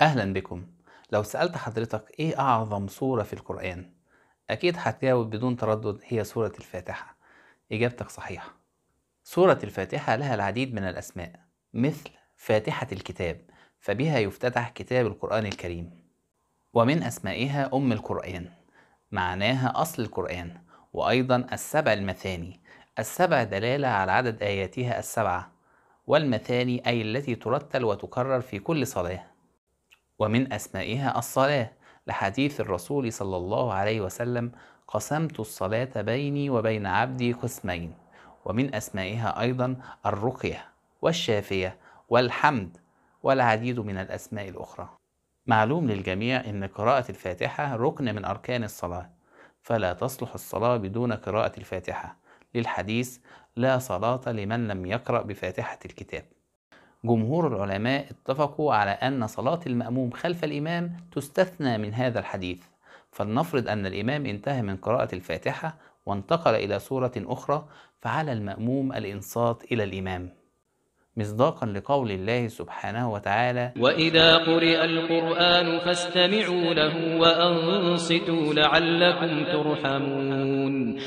أهلا بكم لو سألت حضرتك إيه أعظم سورة في القرآن أكيد هتجاوب بدون تردد هي سورة الفاتحة إجابتك صحيحة سورة الفاتحة لها العديد من الأسماء مثل فاتحة الكتاب فبها يفتتح كتاب القرآن الكريم ومن أسمائها أم القرآن معناها أصل القرآن وأيضا السبع المثاني السبع دلالة على عدد آياتها السبعة والمثاني أي التي ترتل وتكرر في كل صلاة ومن أسمائها الصلاة لحديث الرسول صلى الله عليه وسلم قسمت الصلاة بيني وبين عبدي قسمين ومن أسمائها أيضا الرقية والشافية والحمد والعديد من الأسماء الأخرى معلوم للجميع أن قراءة الفاتحة ركن من أركان الصلاة فلا تصلح الصلاة بدون قراءة الفاتحة للحديث لا صلاة لمن لم يقرأ بفاتحة الكتاب جمهور العلماء اتفقوا على أن صلاة المأموم خلف الإمام تستثنى من هذا الحديث فلنفرض أن الإمام انتهى من قراءة الفاتحة وانتقل إلى سورة أخرى فعلى المأموم الإنصات إلى الإمام مصداقا لقول الله سبحانه وتعالى وإذا قرئ القرآن فاستمعوا له وأنصتوا لعلكم ترحمون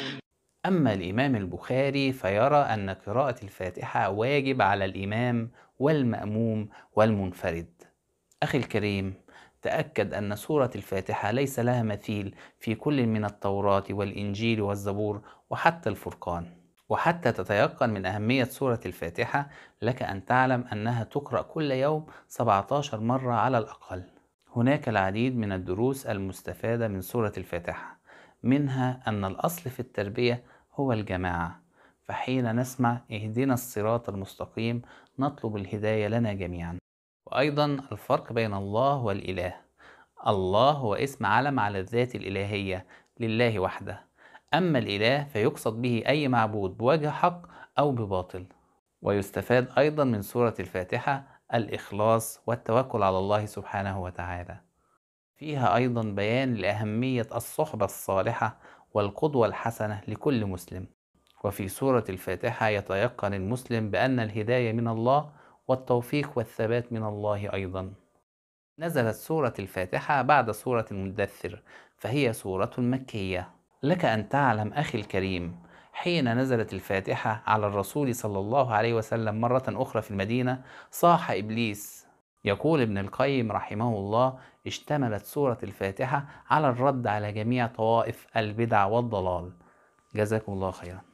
أما الإمام البخاري فيرى أن قراءة الفاتحة واجب على الإمام والمأموم والمنفرد. أخي الكريم، تأكد أن سورة الفاتحة ليس لها مثيل في كل من التوراة والإنجيل والزبور وحتى الفرقان. وحتى تتيقن من أهمية سورة الفاتحة لك أن تعلم أنها تقرأ كل يوم 17 مرة على الأقل. هناك العديد من الدروس المستفادة من سورة الفاتحة، منها أن الأصل في التربية هو الجماعة، فحين نسمع اهدنا الصراط المستقيم نطلب الهداية لنا جميعا وأيضا الفرق بين الله والإله الله هو اسم علم على الذات الإلهية لله وحده أما الإله فيقصد به أي معبود بوجه حق أو بباطل ويستفاد أيضا من سورة الفاتحة الإخلاص والتوكل على الله سبحانه وتعالى فيها أيضا بيان لأهمية الصحبة الصالحة والقدوة الحسنة لكل مسلم وفي سورة الفاتحة يتيقن المسلم بأن الهداية من الله والتوفيق والثبات من الله أيضا نزلت سورة الفاتحة بعد سورة المدثر فهي سورة مكية لك أن تعلم أخي الكريم حين نزلت الفاتحة على الرسول صلى الله عليه وسلم مرة أخرى في المدينة صاح إبليس يقول ابن القيم رحمه الله اشتملت سورة الفاتحة على الرد على جميع طوائف البدع والضلال جزاكم الله خيرا